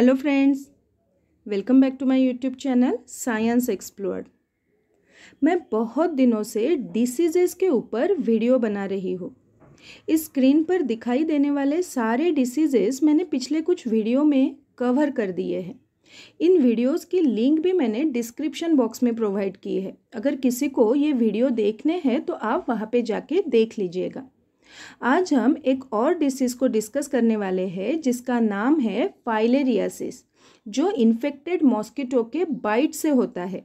Hello friends welcome back to my YouTube channel science explore मैं बहुत दिनों से डिसीजेस के ऊपर वीडियो बना रही हूँ इस स्क्रीन पर दिखाई देने वाले सारे डिसीजेस मैंने पिछले कुछ वीडियो में कवर कर दिए हैं इन वीडियोस की लिंक भी मैंने डिस्क्रिप्शन बॉक्स में प्रोवाइड की है अगर किसी को ये वीडियो देखने हैं तो आप वहाँ पर जाके देख लीजिएगा आज हम एक और डिसीज़ को डिस्कस करने वाले हैं जिसका नाम है फाइलेरियासिस जो इन्फेक्टेड मॉस्किटो के बाइट से होता है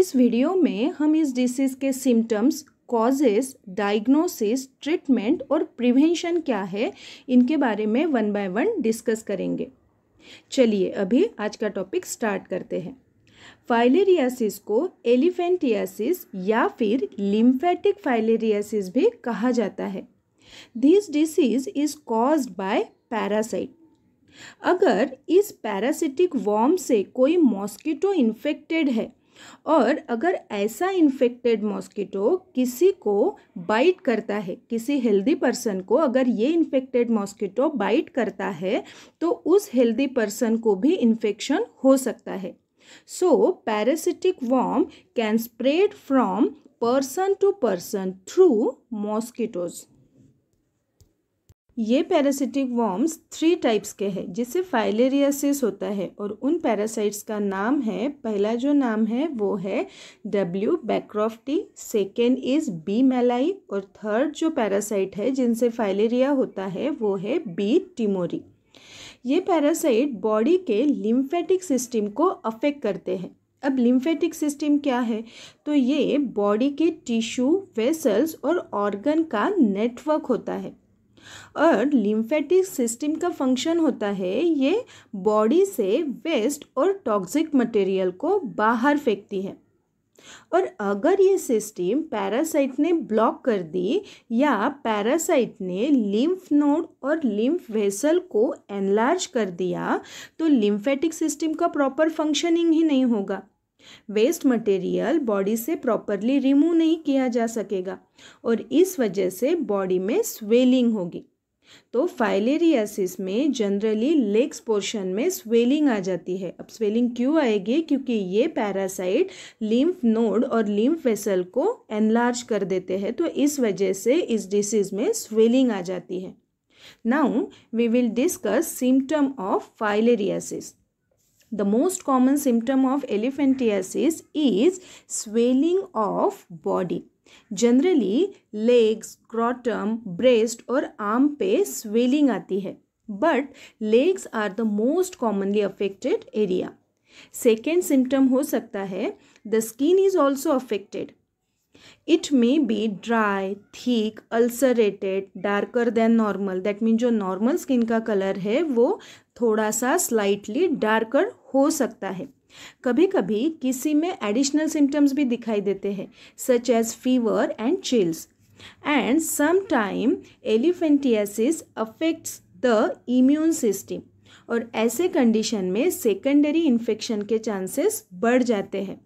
इस वीडियो में हम इस डिसीज़ के सिम्टम्स कॉजेस डायग्नोसिस ट्रीटमेंट और प्रिवेंशन क्या है इनके बारे में वन बाय वन डिस्कस करेंगे चलिए अभी आज का टॉपिक स्टार्ट करते हैं फाइलेरियासिस को एलिफेंटियासिस या फिर लिम्फेटिक फाइलेरियासिस भी कहा जाता है this disease is cause by parasite अगर इस पैरासिटिक वॉर्म से कोई मॉस्किटो इन्फेक्टेड है और अगर ऐसा इन्फेक्टेड मॉस्किटो किसी को बाइट करता है किसी हेल्दी पर्सन को अगर ये इन्फेक्टेड मॉस्किटो बाइट करता है तो उस हेल्दी पर्सन को भी इन्फेक्शन हो सकता है so parasitic worm can spread from person to person through mosquitoes ये पैरासिटिक वॉर्म्स थ्री टाइप्स के हैं जिससे फाइलेरियासिस होता है और उन पैरासाइट्स का नाम है पहला जो नाम है वो है W bancrofti second is B malayi और थर्ड जो पैरासाइट है जिनसे फाइलेरिया होता है वो है बी टिमोरी ये पैरासाइट बॉडी के लिम्फेटिक सिस्टम को अफेक्ट करते हैं अब लिम्फेटिक सिस्टम क्या है तो ये बॉडी के टिश्यू वेसल्स और ऑर्गन का नेटवर्क होता है और लिम्फेटिक सिस्टम का फंक्शन होता है ये बॉडी से वेस्ट और टॉक्सिक मटेरियल को बाहर फेंकती है और अगर ये सिस्टम पैरासाइट ने ब्लॉक कर दी या पैरासाइट ने लिम्फ नोड और लिम्फ वेसल को एनलार्ज कर दिया तो लिम्फेटिक सिस्टम का प्रॉपर फंक्शनिंग ही नहीं होगा वेस्ट मटेरियल बॉडी से प्रॉपरली रिमूव नहीं किया जा सकेगा और इस वजह से बॉडी में स्वेलिंग होगी तो फाइलेरियासिस में जनरली लेग्स पोर्शन में स्वेलिंग आ जाती है अब स्वेलिंग क्यों आएगी क्योंकि ये पैरासाइट लिम्फ नोड और लिम्फ वेसल को एनलार्ज कर देते हैं तो इस वजह से इस डिसीज में स्वेलिंग आ जाती है now we will discuss symptom of filariasis The most common symptom of elephantiasis is swelling of body. Generally, legs, scrotum, breast और arm पे swelling आती है but legs are the most commonly affected area second symptom हो सकता है the skin is also affected it may be dry thick ulcerated darker than normal that mean जो normal skin का colour है वो थोड़ा सा स्लाइटली डार्कर हो सकता है कभी कभी किसी में एडिशनल सिम्टम्स भी दिखाई देते हैं such as fever and chills and समाइम elephantiasis affects the immune system और ऐसे कंडीशन में सेकेंडरी इन्फेक्शन के चांसेस बढ़ जाते हैं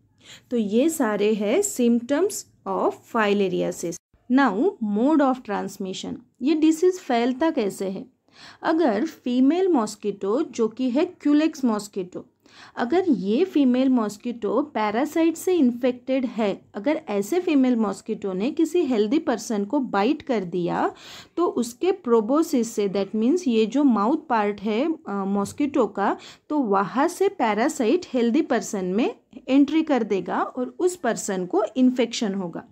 तो ये सारे हैं symptoms of filariasis now mode of transmission ये डिसीज फैलता कैसे है अगर फीमेल मॉस्किटो जो कि है क्यूलेक्स मॉस्किटो अगर ये फीमेल मॉस्किटो पैरासाइट से इन्फेक्टेड है अगर ऐसे फीमेल मॉस्किटो ने किसी हेल्दी पर्सन को बाइट कर दिया तो उसके प्रोबोसिस से दैट मीन्स ये जो माउथ पार्ट है मॉस्किटो का तो वहाँ से पैरासाइट हेल्दी पर्सन में एंट्री कर देगा और उस पर्सन को इन्फेक्शन होगा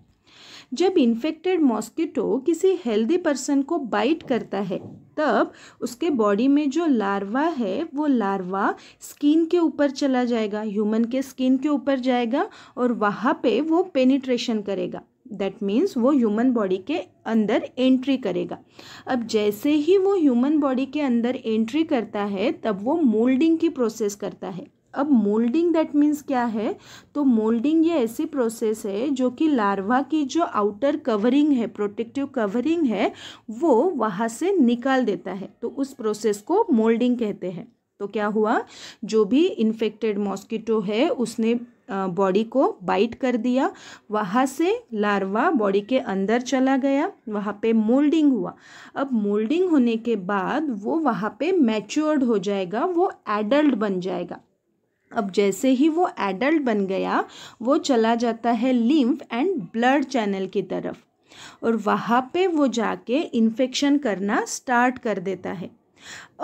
जब इन्फेक्टेड मॉस्किटो किसी हेल्दी पर्सन को बाइट करता है तब उसके बॉडी में जो लार्वा है वो लार्वा स्किन के ऊपर चला जाएगा ह्यूमन के स्किन के ऊपर जाएगा और वहाँ पे वो पेनिट्रेशन करेगा दैट मीन्स वो ह्यूमन बॉडी के अंदर एंट्री करेगा अब जैसे ही वो ह्यूमन बॉडी के अंदर एंट्री करता है तब वो मोल्डिंग की प्रोसेस करता है अब मोल्डिंग दैट मीन्स क्या है तो मोल्डिंग ये ऐसी प्रोसेस है जो कि लार्वा की जो आउटर कवरिंग है प्रोटेक्टिव कवरिंग है वो वहाँ से निकाल देता है तो उस प्रोसेस को मोल्डिंग कहते हैं तो क्या हुआ जो भी इन्फेक्टेड मॉस्किटो है उसने बॉडी को बाइट कर दिया वहाँ से लार्वा बॉडी के अंदर चला गया वहाँ पे मोल्डिंग हुआ अब मोल्डिंग होने के बाद वो वहाँ पे मैच्योर्ड हो जाएगा वो एडल्ट बन जाएगा अब जैसे ही वो एडल्ट बन गया वो चला जाता है लिम्फ एंड ब्लड चैनल की तरफ और वहाँ पे वो जाके इन्फेक्शन करना स्टार्ट कर देता है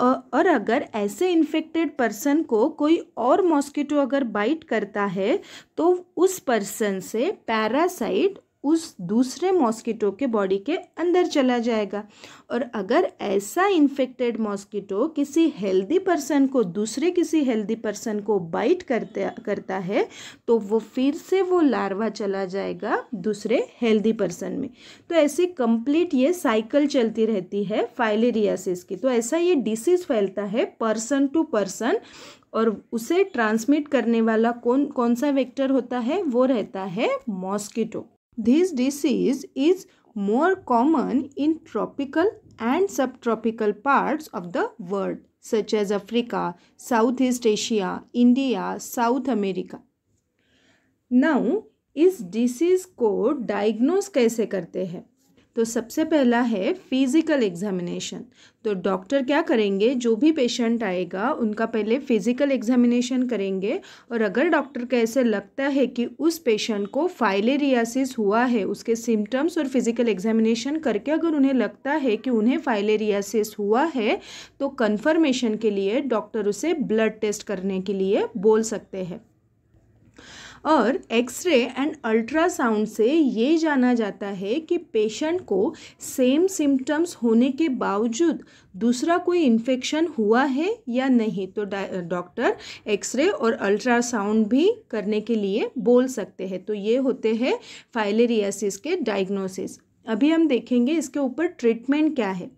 और अगर ऐसे इन्फेक्टेड पर्सन को कोई और मॉस्किटो अगर बाइट करता है तो उस पर्सन से पैरासाइट उस दूसरे मॉस्किटो के बॉडी के अंदर चला जाएगा और अगर ऐसा इन्फेक्टेड मॉस्किटो किसी हेल्दी पर्सन को दूसरे किसी हेल्दी पर्सन को बाइट करते करता है तो वो फिर से वो लार्वा चला जाएगा दूसरे हेल्दी पर्सन में तो ऐसे कंप्लीट ये साइकिल चलती रहती है फाइलेरियासिस की तो ऐसा ये डिसीज़ फैलता है पर्सन टू पर्सन और उसे ट्रांसमिट करने वाला कौन कौन सा वेक्टर होता है वो रहता है mosquito This disease is more common in tropical and subtropical parts of the world such as Africa, Southeast Asia, India, South America. Now, इस डिसीज़ को डायग्नोस कैसे करते हैं तो सबसे पहला है फिज़िकल एग्जामिनेशन तो डॉक्टर क्या करेंगे जो भी पेशेंट आएगा उनका पहले फिज़िकल एग्जामिनेशन करेंगे और अगर डॉक्टर को ऐसे लगता है कि उस पेशेंट को फाइलेरियासिस हुआ है उसके सिम्टम्स और फिज़िकल एग्जामिनेशन करके अगर उन्हें लगता है कि उन्हें फाइलेरियासिस हुआ है तो कन्फर्मेशन के लिए डॉक्टर उसे ब्लड टेस्ट करने के लिए बोल सकते हैं और एक्सरे एंड अल्ट्रासाउंड से ये जाना जाता है कि पेशेंट को सेम सिम्टम्स होने के बावजूद दूसरा कोई इन्फेक्शन हुआ है या नहीं तो डॉक्टर एक्सरे और अल्ट्रासाउंड भी करने के लिए बोल सकते हैं तो ये होते हैं फाइलेरियासिस के डायग्नोसिस अभी हम देखेंगे इसके ऊपर ट्रीटमेंट क्या है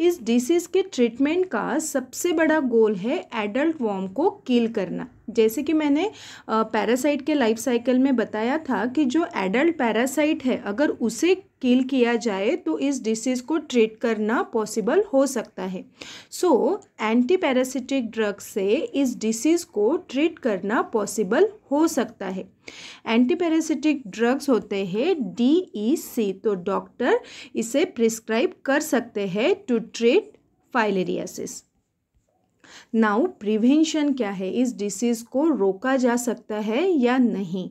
इस डिसीज़ के ट्रीटमेंट का सबसे बड़ा गोल है एडल्ट वॉर्म को किल करना जैसे कि मैंने पैरासाइट के लाइफ साइकिल में बताया था कि जो एडल्ट पैरासाइट है अगर उसे किल किया जाए तो इस डिसीज़ को ट्रीट करना पॉसिबल हो सकता है सो एंटी पैरासिटिक ड्रग से इस डिसीज़ को ट्रीट करना पॉसिबल हो सकता है एंटी पैरासिटिक ड्रग्स होते हैं डी ई सी तो डॉक्टर इसे प्रिस्क्राइब कर सकते हैं to treat filariasis now prevention क्या है इस डिसीज़ को रोका जा सकता है या नहीं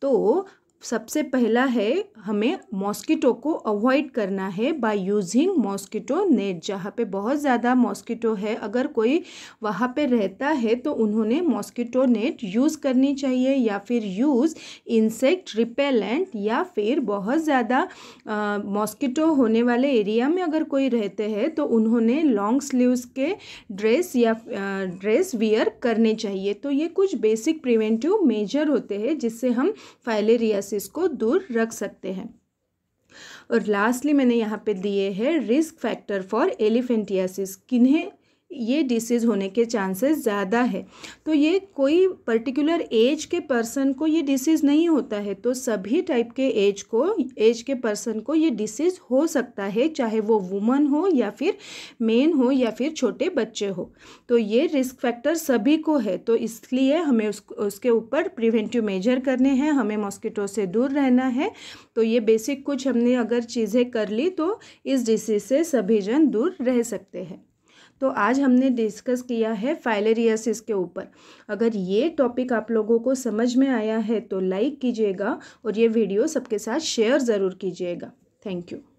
तो सबसे पहला है हमें मॉस्किटो को अवॉइड करना है बाय यूजिंग मॉस्किटो नेट जहाँ पे बहुत ज़्यादा मॉस्किटो है अगर कोई वहाँ पे रहता है तो उन्होंने मॉस्किटो नेट यूज़ करनी चाहिए या फिर यूज़ इंसेक्ट रिपेलेंट या फिर बहुत ज़्यादा मॉस्किटो होने वाले एरिया में अगर कोई रहते हैं तो उन्होंने लॉन्ग स्लीव्स के ड्रेस या ड्रेस वियर करने चाहिए तो ये कुछ बेसिक प्रिवेंटिव मेजर होते हैं जिससे हम फाइलेरिया से चांसेस को दूर रख सकते हैं और लास्टली मैंने यहाँ पे दिए हैं रिस्क फैक्टर फॉर एलिफेंटियासिस किन्हें ये डिसीज़ होने के चांसेस ज़्यादा है तो ये कोई पर्टिकुलर एज के पर्सन को ये डिसीज़ नहीं होता है तो सभी टाइप के एज को एज के पर्सन को ये डिसीज़ हो सकता है चाहे वो वुमन हो या फिर मेन हो या फिर छोटे बच्चे हो तो ये रिस्क फैक्टर सभी को है तो इसलिए हमें उस, उसके ऊपर प्रिवेंटिव मेजर करने हैं हमें मॉस्किटो से दूर रहना है तो ये बेसिक कुछ हमने अगर चीज़ें कर ली तो इस डिसीज़ से सभी जन दूर रह सकते हैं तो आज हमने डिस्कस किया है फाइलेरियासिस के ऊपर अगर ये टॉपिक आप लोगों को समझ में आया है तो लाइक कीजिएगा और ये वीडियो सबके साथ शेयर ज़रूर कीजिएगा थैंक यू